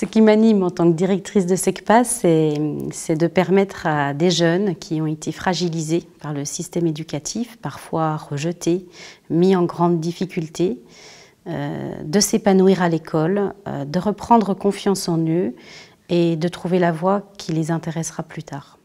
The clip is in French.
Ce qui m'anime en tant que directrice de SECPA, c'est de permettre à des jeunes qui ont été fragilisés par le système éducatif, parfois rejetés, mis en grande difficulté, euh, de s'épanouir à l'école, euh, de reprendre confiance en eux et de trouver la voie qui les intéressera plus tard.